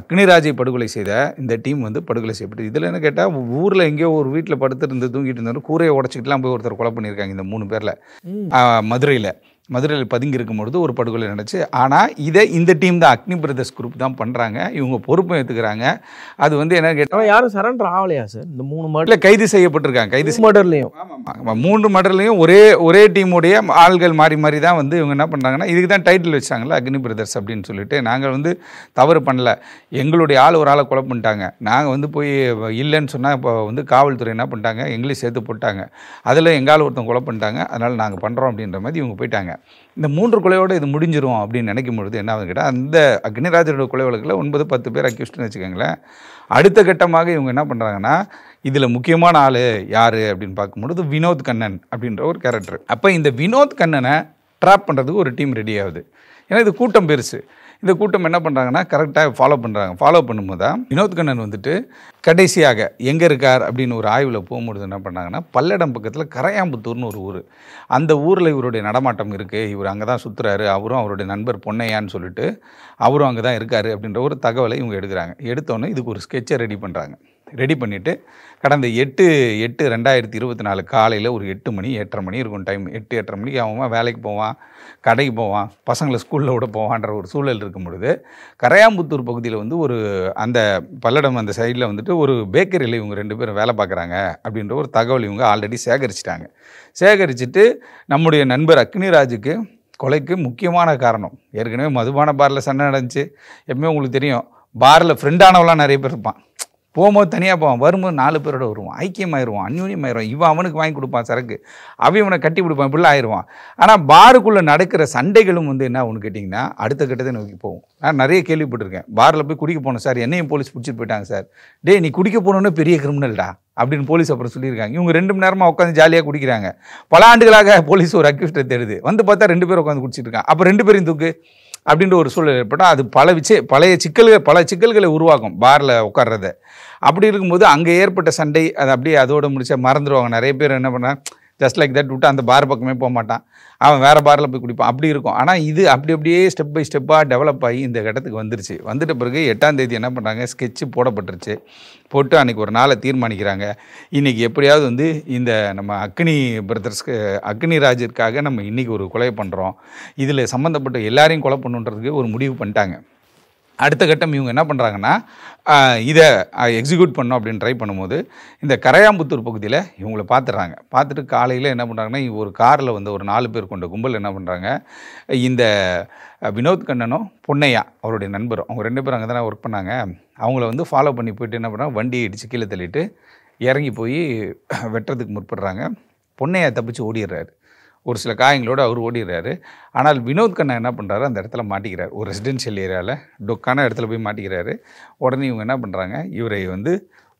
அக்னிராஜை படுகொலை செய்த இந்த டீம் வந்து படுகொலை செய்யப்பட்டு இதில் என்ன கேட்டால் ஊரில் எங்கேயோ ஒரு வீட்டில் படுத்துருந்து தூங்கிட்டு இருந்தாலும் கூரையை உடச்சிக்கிட்டுலாம் போய் ஒருத்தர் கொலை பண்ணியிருக்காங்க இந்த மூணு பேரில் மதுரையில் மதுரையில் பதுங்கி இருக்கும்பொழுது ஒரு படுகொலை நடந்துச்சு ஆனால் இதை இந்த டீம் தான் அக்னி பிரதர்ஸ் குரூப் தான் பண்ணுறாங்க இவங்க பொறுப்பை ஏற்றுக்கிறாங்க அது வந்து என்ன கேட்டால் யாரும் சரண்டர் ஆகலையா சார் இந்த மூணு மர்டரில் கைது செய்யப்பட்டிருக்காங்க கைது மடர்லையும் ஆமாம் மூன்று மடர்லையும் ஒரே ஒரே டீமுடைய ஆள்கள் மாறி மாறி தான் வந்து இவங்க என்ன பண்ணுறாங்கன்னா இதுக்கு தான் டைட்டில் வச்சாங்களே அக்னி பிரதர்ஸ் அப்படின்னு சொல்லிட்டு நாங்கள் வந்து தவறு பண்ணல எங்களுடைய ஆள் ஒரு ஆளை கொலை பண்ணிட்டாங்க நாங்கள் வந்து போய் இல்லைன்னு சொன்னால் இப்போ வந்து காவல்துறை என்ன பண்ணிட்டாங்க எங்களையும் சேர்த்து போட்டாங்க அதில் எங்கால் ஒருத்தன் கொலை பண்ணிட்டாங்க அதனால் நாங்கள் பண்ணுறோம் அப்படின்ற மாதிரி இவங்க போயிட்டாங்க இந்த மூன்று கொலையோடு இது முடிஞ்சிரும் அப்படின்னு நினைக்கும் பொழுது என்ன ஆகுதுன்னு கேட்டால் அந்த அக்னிராஜரோட கொலை வழக்கில் ஒன்பது பத்து பேர் அக்யூஸ்ட்னு வச்சுக்கோங்களேன் அடுத்த கட்டமாக இவங்க என்ன பண்ணுறாங்கன்னா இதில் முக்கியமான ஆள் யார் அப்படின்னு பார்க்கும்பொழுது வினோத் கண்ணன் அப்படின்ற ஒரு கேரக்டர் அப்போ இந்த வினோத் கண்ணனை ட்ராப் பண்ணுறதுக்கு ஒரு டீம் ரெடி ஆகுது ஏன்னா இது கூட்டம் பெருசு இந்த கூட்டம் என்ன பண்ணுறாங்கன்னா கரெக்டாக ஃபாலோ பண்ணுறாங்க ஃபாலோ பண்ணும்போது தான் வினோத் கண்ணன் வந்துட்டு கடைசியாக எங்கே இருக்கார் அப்படின்னு ஒரு ஆய்வில் போகும்பொழுது என்ன பண்ணாங்கன்னா பல்லடம் பக்கத்தில் கரையாம்புத்தூர்னு ஒரு ஊர் அந்த ஊரில் இவருடைய நடமாட்டம் இருக்குது இவர் அங்கே தான் சுற்றுறாரு அவரும் அவருடைய நண்பர் பொன்னையான்னு சொல்லிட்டு அவரும் அங்கே தான் இருக்கார் அப்படின்ற ஒரு தகவலை இவங்க எடுக்கிறாங்க எடுத்தோன்னே இதுக்கு ஒரு ஸ்கெட்சை ரெடி பண்ணுறாங்க ரெடி பண்ணிவிட்டு கடந்த எட்டு எட்டு ரெண்டாயிரத்தி இருபத்தி நாலு காலையில் ஒரு எட்டு மணி எட்டரை மணி இருக்கும் டைம் எட்டு எட்டரை மணிக்கு அவன் வேலைக்கு போவான் கடைக்கு போவான் பசங்களை ஸ்கூலில் விட போவான்ற ஒரு சூழல் இருக்கும் பொழுது கரையாம்புத்தூர் பகுதியில் வந்து ஒரு அந்த பல்லடம் அந்த சைடில் வந்துட்டு ஒரு பேக்கரியில் இவங்க ரெண்டு பேரும் வேலை பார்க்குறாங்க அப்படின்ற ஒரு தகவல் இவங்க ஆல்ரெடி சேகரிச்சிட்டாங்க சேகரிச்சுட்டு நம்முடைய நண்பர் அக்னிராஜுக்கு கொலைக்கு முக்கியமான காரணம் ஏற்கனவே மதுபான பாரில் சண்டை நடந்துச்சு எப்பவுமே உங்களுக்கு தெரியும் பாரில் ஃப்ரெண்டானவெலாம் நிறைய பேர் இருப்பான் போகும்போது தனியாக போவான் வரும்போது நாலு பேரோட வருவான் ஐக்கியமாயிருவான் அந்யூனியமாயிருவான் இவன் அவனுக்கு வாங்கி கொடுப்பான் சரக்கு அவன் இவனை கட்டி கொடுப்பான் இப்படிலாம் ஆயிடுவான் ஆனால் பாருக்குள்ளே நடக்கிற சண்டைகளும் வந்து என்ன ஒன்று கேட்டிங்கன்னா அடுத்த கட்டத்தை நோக்கி போகும் நான் நிறைய கேள்விப்பட்டிருக்கேன் பாரில் போய் குடிக்க போனோம் சார் என்னையும் போலீஸ் பிடிச்சிட்டு போயிட்டாங்க சார் டே நீ குடிக்க போனோன்னே பெரிய கிரிமினல்டா அப்படின்னு போலீஸ் அப்புறம் சொல்லியிருக்காங்க இவங்க ரெண்டு மணி நேரமாக உட்காந்து ஜாலியாக குடிக்கிறாங்க பல ஆண்டுகளாக போலீஸ் ஒரு அக்யூஸ்டை தேடுது வந்து பார்த்தா ரெண்டு பேரும் உட்காந்து குடிச்சிட்டு அப்போ ரெண்டு பேரும் தூக்கு அப்படின்ற ஒரு சூழல் ஏற்பட்டால் அது பல விச்ச பழைய சிக்கல்கள் பல சிக்கல்களை உருவாக்கும் பாரில் உட்கார்றது அப்படி இருக்கும்போது அங்கே ஏற்பட்ட சண்டை அது அப்படியே அதோடு முடிச்சால் மறந்துடுவாங்க நிறைய பேர் என்ன பண்ணால் ஜஸ்ட் லைக் தட் விட்டு அந்த பார் பக்கமே போக மாட்டான் அவன் வேறு பாரில் போய் குடிப்பான் அப்படி இருக்கும் ஆனால் இது அப்படி அப்படியே ஸ்டெப் பை ஸ்டெப்பாக டெவலப் ஆகி இந்த கட்டத்துக்கு வந்துருச்சு வந்துட்ட பிறகு எட்டாம் தேதி என்ன பண்ணுறாங்க ஸ்கெட்சு போடப்பட்டுருச்சு போட்டு அன்றைக்கி ஒரு நாளை தீர்மானிக்கிறாங்க இன்றைக்கி எப்படியாவது வந்து இந்த நம்ம அக்னி பிரதர்ஸ்க்கு அக்னி ராஜிற்காக நம்ம இன்றைக்கி ஒரு கொலை பண்ணுறோம் இதில் சம்மந்தப்பட்ட எல்லாரையும் கொலை பண்ணுன்றதுக்கு ஒரு முடிவு பண்ணிட்டாங்க அடுத்த கட்டம் இவங்க என்ன பண்ணுறாங்கன்னா இதை எக்ஸிக்யூட் பண்ணும் அப்படின்னு ட்ரை பண்ணும்போது இந்த கரையாம்புத்தூர் பகுதியில் இவங்கள பார்த்துட்றாங்க பார்த்துட்டு காலையில் என்ன பண்ணுறாங்கன்னா ஒரு காரில் வந்து ஒரு நாலு பேர் கொண்ட கும்பல் என்ன பண்ணுறாங்க இந்த வினோத் கண்ணனும் பொன்னையா அவருடைய நண்பரும் அவங்க ரெண்டு பேரும் அங்கே தானே ஒர்க் பண்ணாங்க அவங்கள வந்து ஃபாலோ பண்ணி போயிட்டு என்ன பண்ணுறாங்க வண்டி இடித்து கீழே தள்ளிட்டு இறங்கி போய் வெட்டுறதுக்கு முற்படுறாங்க பொன்னையா தப்பிச்சு ஓடிடுறாரு ஒரு சில காயங்களோடு அவர் ஓடிடுறாரு ஆனால் வினோத் கண்ணா என்ன பண்ணுறாரு அந்த இடத்துல மாட்டிக்கிறார் ஒரு ரெசிடென்ஷியல் ஏரியாவில் டொக்கான இடத்துல போய் மாட்டிக்கிறாரு உடனே இவங்க என்ன பண்ணுறாங்க இவரை வந்து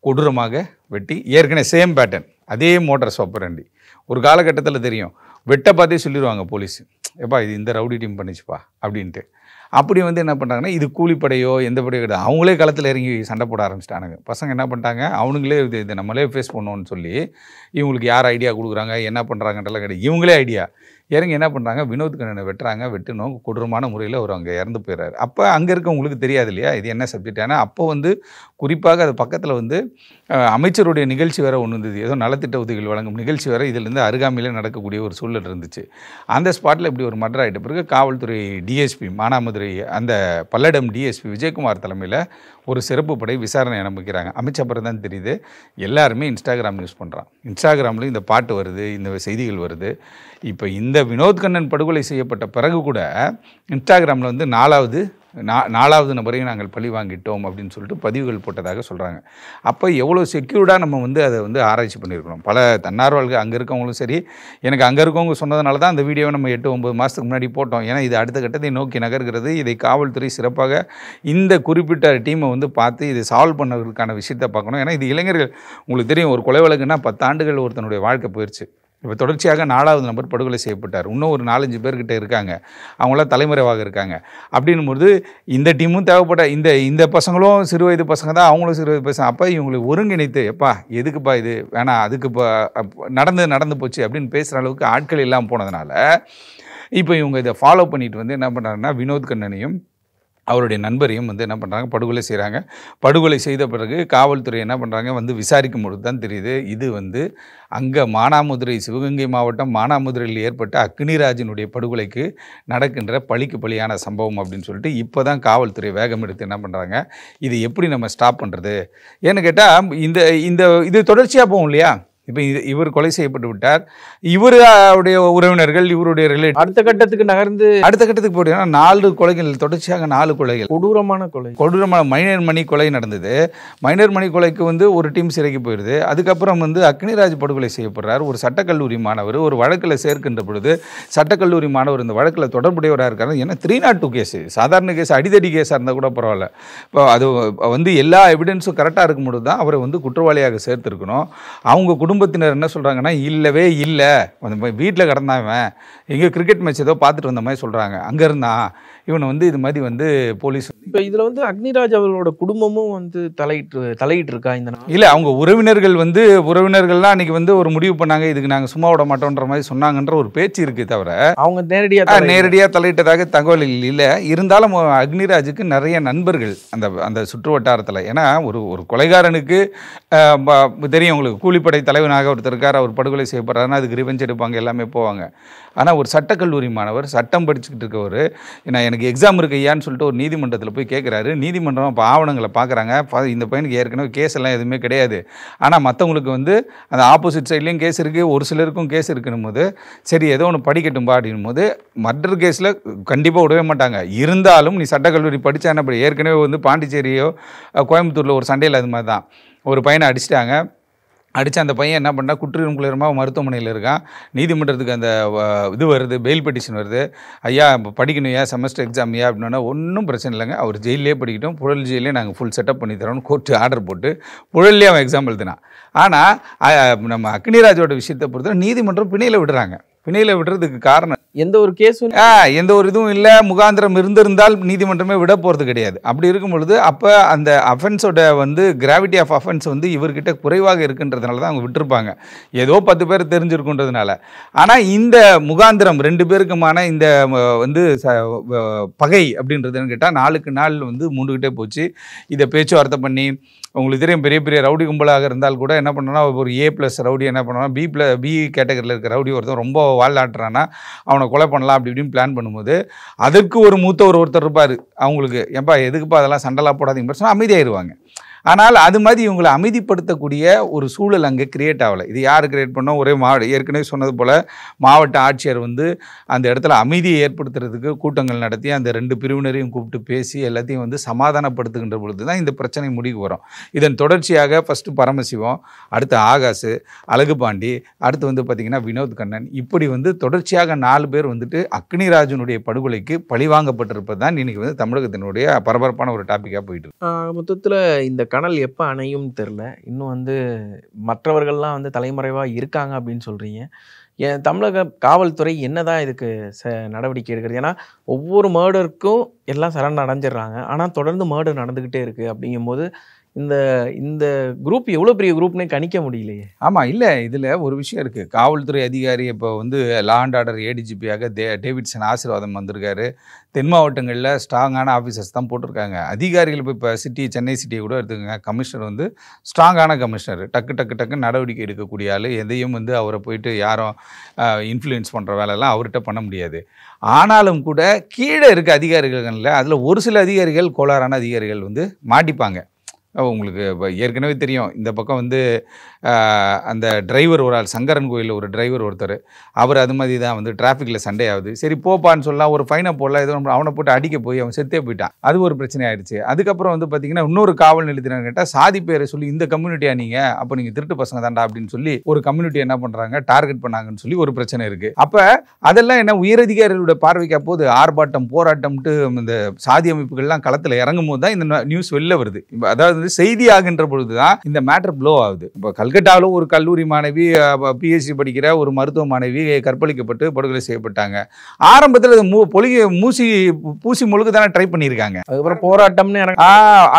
கொடூரமாக வெட்டி ஏற்கனவே சேம் பேட்டர்ன் அதே மோட்டார் சோப்பரண்டி ஒரு காலகட்டத்தில் தெரியும் வெட்ட பார்த்தே சொல்லிடுவாங்க போலீஸ் எப்பா இது இந்த ரவுடி டீம் பண்ணிச்சுப்பா அப்படின்ட்டு அப்படி வந்து என்ன பண்ணுறாங்கன்னா இது கூலிப்படையோ எந்த படையோ கிடையாது அவங்களே களத்தில் இறங்கி சண்டை போட ஆரம்பிச்சிட்டானுங்க பசங்க என்ன பண்ணிட்டாங்க அவனுங்களே இது இது நம்மளே ஃபேஸ் பண்ணோன்னு சொல்லி இவங்களுக்கு யார் ஐடியா கொடுக்குறாங்க என்ன பண்ணுறாங்கன்றலாம் கிடையாது இவங்களே ஐடியா இறங்கி என்ன பண்ணுறாங்க வினோத் கண்ணனை வெட்டுறாங்க வெட்டுனவங்க கொடூரமான முறையில் அவர் அங்கே இறந்து போயிடறாரு அப்போ அங்கே இருக்கவங்களுக்கு தெரியாது இல்லையா இது என்ன சப்ஜெக்ட் ஏன்னா அப்போ வந்து குறிப்பாக அது பக்கத்தில் வந்து அமைச்சருடைய நிகழ்ச்சி வேறு ஒன்று இருந்தது ஏதோ நலத்திட்ட உதவிகள் வழங்கும் நிகழ்ச்சி வேறு இதிலேருந்து அருகாமையில் நடக்கக்கூடிய ஒரு சூழல் இருந்துச்சு அந்த ஸ்பாட்டில் இப்படி ஒரு மர்டர் ஆகிட்ட பிறகு காவல்துறை டிஎஸ்பி மானாமதுரை அந்த பல்லடம் டிஎஸ்பி விஜயகுமார் தலைமையில் ஒரு சிறப்பு படை விசாரணை அனுப்பிக்கிறாங்க அமைச்ச தான் தெரியுது எல்லாருமே இன்ஸ்டாகிராம் யூஸ் பண்ணுறான் இன்ஸ்டாகிராம்லேயும் இந்த பாட்டு வருது இந்த செய்திகள் வருது இப்போ இந்த வினோத் கண்ணன் படுகொலை செய்யப்பட்ட பிறகு கூட இன்ஸ்டாகிராமில் வந்து நாலாவது நா நாலாவது நபரையும் நாங்கள் பழி வாங்கிட்டோம் அப்படின்னு சொல்லிட்டு பதிவுகள் போட்டதாக சொல்கிறாங்க அப்போ எவ்வளோ செக்யூர்டாக நம்ம வந்து அதை வந்து ஆராய்ச்சி பண்ணியிருக்கணும் பல தன்னார்வல்கள் அங்கே இருக்கவங்களும் சரி எனக்கு அங்கே இருக்கவங்க சொன்னதுனால தான் அந்த வீடியோவை நம்ம எட்டு ஒம்பது மாதத்துக்கு முன்னாடி போட்டோம் ஏன்னா இது அடுத்த கட்டத்தை நோக்கி நகர்கிறது இதை காவல்துறை சிறப்பாக இந்த குறிப்பிட்ட டீமை வந்து பார்த்து இதை சால்வ் பண்ணுறதுக்கான விஷயத்தை பார்க்கணும் ஏன்னா இது இளைஞர்கள் உங்களுக்கு தெரியும் ஒரு கொலை வழக்குன்னா பத்தாண்டுகள் ஒருத்தனுடைய வாழ்க்கை போயிடுச்சு இப்போ தொடர்ச்சியாக நாலாவது நபர் படுகொலை செய்யப்பட்டார் இன்னும் ஒரு நாலஞ்சு பேர்கிட்ட இருக்காங்க அவங்களாம் தலைமுறைவாக இருக்காங்க அப்படின்னும்போது இந்த டீமும் தேவைப்பட்ட இந்த இந்த பசங்களும் சிறு வயது பசங்க தான் அவங்களும் சிறு வயது பசங்க அப்போ இவங்களுக்கு ஒருங்கிணைத்து எப்பா எதுக்குப்பா இது வேணாம் அதுக்கு இப்போ நடந்து நடந்து போச்சு அப்படின்னு பேசுகிற அளவுக்கு ஆட்கள் இல்லாமல் போனதுனால இப்போ இவங்க இதை ஃபாலோ பண்ணிட்டு வந்து என்ன பண்ணுறாங்கன்னா வினோத் கண்ணனையும் அவருடைய நண்பரையும் வந்து என்ன பண்ணுறாங்க படுகொலை செய்கிறாங்க படுகொலை செய்த பிறகு காவல்துறை என்ன பண்ணுறாங்க வந்து விசாரிக்கும் பொழுது தான் தெரியுது இது வந்து அங்கே மானாமதுரை சிவகங்கை மாவட்டம் மானாமதுரையில் ஏற்பட்ட அக்னிராஜனுடைய படுகொலைக்கு நடக்கின்ற பழிக்கு பலியான சம்பவம் அப்படின்னு சொல்லிட்டு இப்போ தான் காவல்துறை வேகம் எடுத்து என்ன பண்ணுறாங்க இது எப்படி நம்ம ஸ்டாப் பண்ணுறது ஏன்னு கேட்டால் இந்த இந்த இது தொடர்ச்சியாக போகும் இல்லையா இப்போ இது இவர் கொலை செய்யப்பட்டு விட்டார் இவர் அவருடைய உறவினர்கள் இவருடைய ரிலேட்டிவ் அடுத்த கட்டத்துக்கு நகர்ந்து அடுத்த கட்டத்துக்கு போட்டீங்கன்னா நாலு கொலைகள் தொடர்ச்சியாக நாலு கொலைகள் கொடூரமான கொலை கொடூரமான மைனர் மணி கொலை நடந்தது மைனர் மணி கொலைக்கு வந்து ஒரு டீம் சிறைக்கு போயிடுது அதுக்கப்புறம் வந்து அக்னிராஜ் படுகொலை செய்யப்படுறார் ஒரு சட்டக்கல்லூரி மாணவர் ஒரு வழக்கில் சேர்க்கின்ற பொழுது சட்டக்கல்லூரி மாணவர் இந்த வழக்கில் தொடர்புடையவராக இருக்காரு ஏன்னா த்ரீ நாட் டூ கேஸு சாதாரண கேஸ் அடிதடி கேஸாக இருந்தால் கூட பரவாயில்ல இப்போ அது வந்து எல்லா எவிடன்ஸும் கரெக்டாக இருக்கும்போது தான் அவரை வந்து குற்றவாளியாக சேர்த்துருக்கணும் அவங்க குடும்ப குடும்பத்தினர் என்ன சொல்கிறாங்கன்னா இல்லவே இல்லை வீட்டில் கிடந்தவன் எங்கேயோ கிரிக்கெட் மேட்ச் ஏதோ பார்த்துட்டு வந்த மாதிரி சொல்கிறாங்க அங்கே இருந்தான் இவனை வந்து இது மாதிரி வந்து போலீஸ் இப்போ இதில் வந்து அக்னிராஜ் அவர்களோட குடும்பமும் வந்து தலையிட்டு தலையிட்டு இருக்கா இந்த இல்லை அவங்க உறவினர்கள் வந்து உறவினர்கள்லாம் அன்றைக்கி வந்து ஒரு முடிவு பண்ணாங்க இதுக்கு நாங்கள் சும்மா விட மாட்டோன்ற மாதிரி சொன்னாங்கன்ற ஒரு பேச்சு இருக்குது தவிர அவங்க நேரடியாக நேரடியாக தலையிட்டதாக தகவல் இல்லை இருந்தாலும் அக்னிராஜுக்கு நிறைய நண்பர்கள் அந்த அந்த சுற்று வட்டாரத்தில் ஏன்னா ஒரு ஒரு கொலைகாரனுக்கு தெரியும் உங்களுக்கு கூலிப்படை தலைவனாக ஒருத்தர் இருக்கார் அவர் படுகொலை செய்யப்படுறாருன்னா அதுக்கு ரிவெஞ்ச் எடுப்பாங்க எல்லாமே போவாங்க ஆனால் ஒரு சட்டக்கல்லூரி மாணவர் சட்டம் படிச்சுக்கிட்டு இருக்கவர் நான் எனக்கு இன்றைக்கி எக்ஸாம் இருக்கு ஐயான்னு சொல்லிட்டு ஒரு நீதிமன்றத்தில் போய் கேட்குறாரு நீதிமன்றம் இப்போ ஆவணங்களை பார்க்குறாங்க இந்த பையனுக்கு ஏற்கனவே கேஸ் எல்லாம் எதுவுமே கிடையாது ஆனால் மற்றவங்களுக்கு வந்து அந்த ஆப்போசிட் சைட்லேயும் கேஸ் இருக்குது ஒரு சிலருக்கும் கேஸ் இருக்குன்னு போது சரி ஏதோ ஒன்று படிக்கட்டும்பா அப்படின் போது மர்டர் கேஸில் கண்டிப்பாக விடவே மாட்டாங்க இருந்தாலும் நீ சட்டக்கல்லூரி படித்தான ஏற்கனவே வந்து பாண்டிச்சேரியோ கோயம்புத்தூரில் ஒரு சண்டையில் அது மாதிரி தான் ஒரு பையனை அடிச்சிட்டாங்க அடித்து அந்த பையன் என்ன பண்ணால் குற்றீரும் குளிரமாக மருத்துவமனையில் இருக்கான் நீதிமன்றத்துக்கு அந்த இது வருது பெயில் பெட்டிஷன் வருது ஐயா படிக்கணும் ஏன் செமஸ்டர் எக்ஸாம் ஏன் அப்படின்னா ஒன்றும் பிரச்சனை இல்லைங்க அவர் ஜெயிலே படிக்கட்டும் புழல் ஜெயிலே நாங்கள் ஃபுல் செட்டப் பண்ணி தரோன்னு கோர்ட்டு ஆர்டர் போட்டு புழல்லே அவன் எக்ஸாம் எழுதுனான் ஆனால் நம்ம அக்னிராஜோட விஷயத்தை பொறுத்தவரை நீதிமன்றம் பிணையில் விடுறாங்க பிணையில் விடுறதுக்கு காரணம் எந்த ஒரு கேஸும் எந்த ஒரு இதுவும் இல்லை முகாந்திரம் இருந்திருந்தால் நீதிமன்றமே விட போகிறது கிடையாது அப்படி இருக்கும் பொழுது அப்போ அந்த அஃபென்ஸோட வந்து கிராவிட்டி ஆஃப் அஃபென்ஸ் வந்து இவர்கிட்ட குறைவாக இருக்குன்றதுனால தான் அவங்க விட்டுருப்பாங்க ஏதோ பத்து பேர் தெரிஞ்சிருக்குன்றதுனால ஆனால் இந்த முகாந்திரம் ரெண்டு பேருக்குமான இந்த வந்து பகை அப்படின்றதுன்னு கேட்டால் நாளுக்கு நாள் வந்து மூண்டுகிட்டே போச்சு இதை பேச்சுவார்த்தை பண்ணி உங்களுக்கு தெரியும் பெரிய பெரிய ரவுடி கும்பலாக இருந்தால் கூட என்ன பண்ணோன்னா ஒரு ஏ ப்ளஸ் ரவுடி என்ன பண்ணோன்னா பி ப்ளஸ் பி கேட்டகரியில் இருக்கிற ரவுடி ஒருத்தன் ரொம்ப வாழ்நாட்டுறான்னா அவனை கொலை பண்ணலாம் அப்படி இப்படின்னு பிளான் பண்ணும்போது அதற்கு ஒரு மூத்த ஒரு ஒருத்தர் இருப்பார் அவங்களுக்கு ஏன்பா எதுக்குப்பா அதெல்லாம் சண்டைலாம் போடாதீங்க பிரச்சனை அமைதியாயிருவாங்க ஆனால் அது மாதிரி இவங்களை அமைதிப்படுத்தக்கூடிய ஒரு சூழல் அங்கே கிரியேட் ஆகலை இது யார் கிரியேட் பண்ணோம் ஒரே மாவட்ட ஏற்கனவே சொன்னது போல் மாவட்ட ஆட்சியர் வந்து அந்த இடத்துல அமைதியை ஏற்படுத்துறதுக்கு கூட்டங்கள் நடத்தி அந்த ரெண்டு பிரிவினரையும் கூப்பிட்டு பேசி எல்லாத்தையும் வந்து சமாதானப்படுத்துகின்ற பொழுது தான் இந்த பிரச்சனை முடிவு வரும் இதன் தொடர்ச்சியாக ஃபஸ்ட்டு பரமசிவம் அடுத்து ஆகாசு அழகு பாண்டி அடுத்து வந்து பார்த்திங்கன்னா வினோத் கண்ணன் இப்படி வந்து தொடர்ச்சியாக நாலு பேர் வந்துட்டு அக்னிராஜனுடைய படுகொலைக்கு பழிவாங்கப்பட்டிருப்பது தான் இன்றைக்கி வந்து தமிழகத்தினுடைய பரபரப்பான ஒரு டாப்பிக்காக போயிட்டு மொத்தத்தில் இந்த கனல் எப்போ அணையும் தெரில இன்னும் வந்து மற்றவர்கள்லாம் வந்து தலைமறைவாக இருக்காங்க அப்படின்னு சொல்கிறீங்க என் தமிழக காவல்துறை என்னதான் இதுக்கு ச நடவடிக்கை எடுக்கிறது ஏன்னா ஒவ்வொரு மேர்டருக்கும் எல்லாம் சரண் அடைஞ்சிடுறாங்க ஆனால் தொடர்ந்து மேர்டர் நடந்துக்கிட்டே இருக்குது அப்படிங்கும்போது இந்த இந்த குரூப் எவ்வளோ பெரிய குரூப்னே கணிக்க முடியலையே ஆமாம் இல்லை இதில் ஒரு விஷயம் இருக்குது காவல்துறை அதிகாரி இப்போ வந்து லா அண்ட் ஆர்டர் ஏடிஜிபியாக தே டேவிட்சன் ஆசீர்வாதம் வந்திருக்காரு தென் மாவட்டங்களில் ஸ்ட்ராங்கான ஆஃபீஸர்ஸ் தான் போட்டிருக்காங்க அதிகாரிகள் இப்போ இப்போ சிட்டி சென்னை சிட்டியை கூட எடுத்துக்கோங்க கமிஷனர் வந்து ஸ்ட்ராங்கான கமிஷனர் டக்கு டக்கு டக்கு நடவடிக்கை எடுக்கக்கூடிய ஆள் எதையும் வந்து அவரை போயிட்டு யாரும் இன்ஃப்ளூயன்ஸ் பண்ணுற வேலையெல்லாம் அவர்கிட்ட பண்ண முடியாது ஆனாலும் கூட கீழே இருக்க அதிகாரிகளில் அதில் ஒரு சில அதிகாரிகள் கோளாறான அதிகாரிகள் வந்து மாட்டிப்பாங்க உங்களுக்கு இப்போ ஏற்கனவே தெரியும் இந்த பக்கம் வந்து அந்த டிரைவர் ஒரு ஆள் சங்கரன் கோயிலில் ஒரு டிரைவர் ஒருத்தர் அவர் அது மாதிரி தான் வந்து டிராஃபிக்கில் சண்டே ஆகுது சரி போப்பான்னு சொல்லலாம் ஒரு ஃபைனை போடலாம் ஏதோ அவனை போட்டு அடிக்க போய் அவன் செத்தே போயிட்டான் அது ஒரு பிரச்சனை ஆயிடுச்சு அதுக்கப்புறம் வந்து பார்த்தீங்கன்னா இன்னொரு காவல் நிலையத்தினர் கேட்டால் சாதி பேரை சொல்லி இந்த கம்யூனிட்டியாக நீங்கள் அப்போ நீங்கள் திருட்டு பசங்க தாண்டா அப்படின்னு சொல்லி ஒரு கம்யூனிட்டி என்ன பண்ணுறாங்க டார்கெட் பண்ணாங்கன்னு சொல்லி ஒரு பிரச்சனை இருக்குது அப்போ அதெல்லாம் என்ன உயரதிகாரிகளோட பார்வைக்கு அப்போது ஆர்ப்பாட்டம் போராட்டம்ட்டு இந்த சாதி அமைப்புகள்லாம் களத்தில் இறங்கும் போது தான் இந்த நியூஸ் வெளில வருது அதாவது அது செய்தி ஆகின்ற பொழுதுதான் இந்த மேட்டர் ப்ளோ ஆகுது இப்போ கல்கட்டாவில் ஒரு கல்லூரி மாணவி பிஎஸ்சி படிக்கிற ஒரு மருத்துவ மாணவி கற்பழிக்கப்பட்டு படுகொலை செய்யப்பட்டாங்க ஆரம்பத்தில் அது மூ பொலிகை மூசி பூசி முழுக்க தானே ட்ரை பண்ணியிருக்காங்க அதுக்கப்புறம் போராட்டம்னு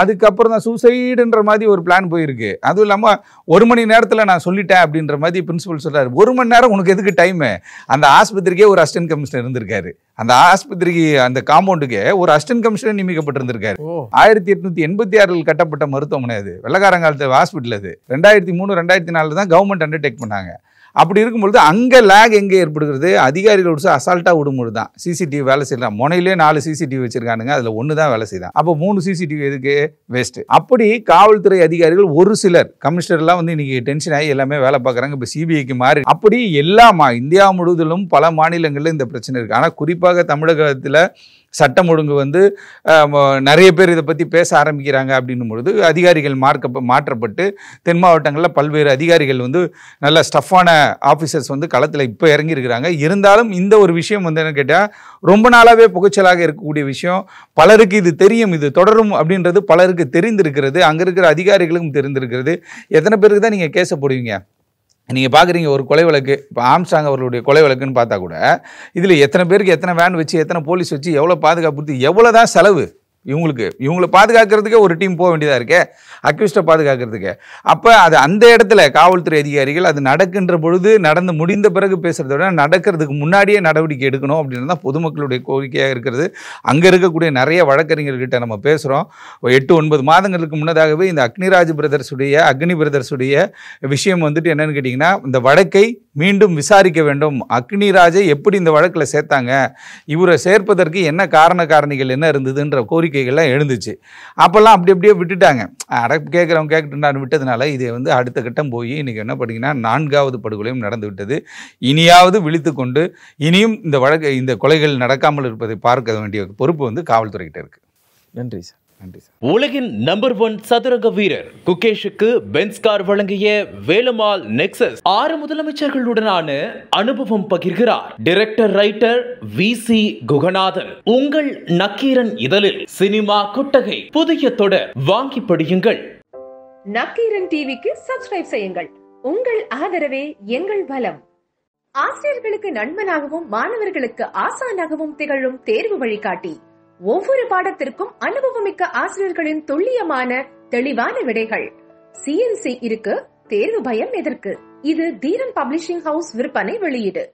அதுக்கப்புறம் தான் சூசைடுன்ற மாதிரி ஒரு பிளான் போயிருக்கு அதுவும் இல்லாமல் ஒரு மணி நேரத்தில் நான் சொல்லிட்டேன் அப்படின்ற மாதிரி பிரின்சிபல் சொல்கிறார் ஒரு மணி நேரம் உனக்கு எதுக்கு டைமு அந்த ஆஸ்பத்திரிக்கே ஒரு அசிஸ்டன்ட் கமிஷனர் இருந்திருக்காரு அந்த ஆஸ்பத்திரிக்கு அந்த காம்பவுண்டுக்கு ஒரு அஸ்டன் கமிஷனர் நியமிக்கப்பட்டிருந்திருக்காரு ஆயிரத்தி எட்நூத்தி எண்பத்தி ஆறில் கட்டப்பட்ட மருத்துவமனை அது வெள்ளக்காரங்காலத்து ஹாஸ்பிட்டல் அது ரெண்டாயிரத்தி மூணு ரெண்டாயிரத்தி நாலு தான் கவர்மெண்ட் அண்டர்டேக் பண்ணாங்க அப்படி இருக்கும்பொழுது அங்கே லேக் எங்கே ஏற்படுகிறது அதிகாரிகள் ஒரு அசால்ட்டாக விடும்பொழுது தான் சிசிடிவி வேலை செய்யலாம் முனையிலே நாலு சிசிடிவி வச்சுருக்கானுங்க அதில் ஒன்று தான் வேலை செய்தான் அப்போ மூணு சிசிடிவி எதுக்கு வேஸ்ட்டு அப்படி காவல்துறை அதிகாரிகள் ஒரு சிலர் கமிஷனர்லாம் வந்து இன்றைக்கி டென்ஷன் ஆகி எல்லாமே வேலை பார்க்குறாங்க இப்போ சிபிஐக்கு மாறி அப்படி எல்லாமா இந்தியா முழுவதிலும் பல மாநிலங்களில் இந்த பிரச்சனை இருக்குது ஆனால் குறிப்பாக தமிழகத்தில் சட்டம் ஒழுங்கு வந்து நிறைய பேர் இதை பற்றி பேச ஆரம்பிக்கிறாங்க அப்படின்னும் பொழுது அதிகாரிகள் மார்க்க மாற்றப்பட்டு தென் மாவட்டங்களில் பல்வேறு அதிகாரிகள் வந்து நல்ல ஸ்டஃப்பான ஆஃபீஸர்ஸ் வந்து களத்தில் இப்போ இறங்கியிருக்கிறாங்க இருந்தாலும் இந்த ஒரு விஷயம் வந்து என்ன கேட்டால் ரொம்ப நாளாகவே புகைச்சலாக இருக்கக்கூடிய விஷயம் பலருக்கு இது தெரியும் இது தொடரும் அப்படின்றது பலருக்கு தெரிந்திருக்கிறது அங்கே இருக்கிற அதிகாரிகளுக்கும் தெரிந்திருக்கிறது எத்தனை பேருக்கு தான் நீங்கள் கேச போடுவீங்க நீங்கள் பார்க்குறீங்க ஒரு கொலை வழக்கு இப்போ ஆம்சாங் அவர்களுடைய கொலை வழக்குன்னு பார்த்தா கூட இதில் எத்தனை பேருக்கு எத்தனை வேன் வச்சு எத்தனை போலீஸ் வச்சு எவ்வளோ பாதுகாப்பு எவ்வளோ தான் செலவு இவங்களுக்கு இவங்களை பாதுகாக்கிறதுக்கே ஒரு டீம் போக வேண்டியதாக இருக்கே அக்யூஸ்டை பாதுகாக்கிறதுக்கே அப்போ அது அந்த இடத்துல காவல்துறை அதிகாரிகள் அது நடக்கின்ற பொழுது நடந்து முடிந்த பிறகு பேசுகிறத விட நடக்கிறதுக்கு முன்னாடியே நடவடிக்கை எடுக்கணும் அப்படின்னு தான் பொதுமக்களுடைய கோரிக்கையாக இருக்கிறது அங்கே இருக்கக்கூடிய நிறைய வழக்கறிஞர்கிட்ட நம்ம பேசுகிறோம் எட்டு ஒன்பது மாதங்களுக்கு முன்னதாகவே இந்த அக்னிராஜ் பிரதர்ஸுடைய அக்னி பிரதர்ஸுடைய விஷயம் வந்துட்டு என்னென்னு கேட்டிங்கன்னா இந்த வழக்கை மீண்டும் விசாரிக்க வேண்டும் அக்னிராஜை எப்படி இந்த வழக்கில் சேர்த்தாங்க இவரை சேர்ப்பதற்கு என்ன காரண காரணிகள் என்ன இருந்ததுன்ற கோரிக்கை கோரிக்கைகள்லாம் எழுந்துச்சு அப்போல்லாம் அப்படி அப்படியே விட்டுட்டாங்க அட கேட்குறவங்க கேட்கட்டுன்னு விட்டதுனால இதை வந்து அடுத்த கட்டம் போய் இன்றைக்கி என்ன பண்ணிங்கன்னா நான்காவது படுகொலையும் நடந்து விட்டது இனியாவது விழித்து கொண்டு இனியும் இந்த வழக்கு இந்த கொலைகள் நடக்காமல் இருப்பதை பார்க்க வேண்டிய பொறுப்பு வந்து காவல்துறைகிட்ட இருக்குது நன்றி சார் உலகின் நம்பர் ஒன் சதுரங்க வீரர் குகேஷுக்கு பென்ஸ் கார் வழங்கிய வேலுமால் நெக்சஸ் ஆறு முதலமைச்சர்களுடனான அனுபவம் பகிர்கிறார் director writer V C Guganathan உங்கள் நக்கீரன் இதழில் சினிமா குட்டகை புதிய தொடர் வாங்கி படியுங்கள் நக்கீரன் டிவிக்கு சப்ஸ்கிரைப் செய்யுங்கள் உங்கள் ஆதரவே எங்கள் பலம் ஆசிரியர்களுக்கு நண்பனாகவும் மாணவர்களுக்கு ஆசானாகவும் திகழும் தேர்வு வழிகாட்டி ஒவ்வொரு பாடத்திற்கும் அனுபவமிக்க ஆசிரியர்களின் துல்லியமான தெளிவான விடைகள் சிஎன்சி இருக்கு தேர்வு பயம் எதற்கு இது தீரன் பப்ளிஷிங் ஹவுஸ் விற்பனை வெளியீடு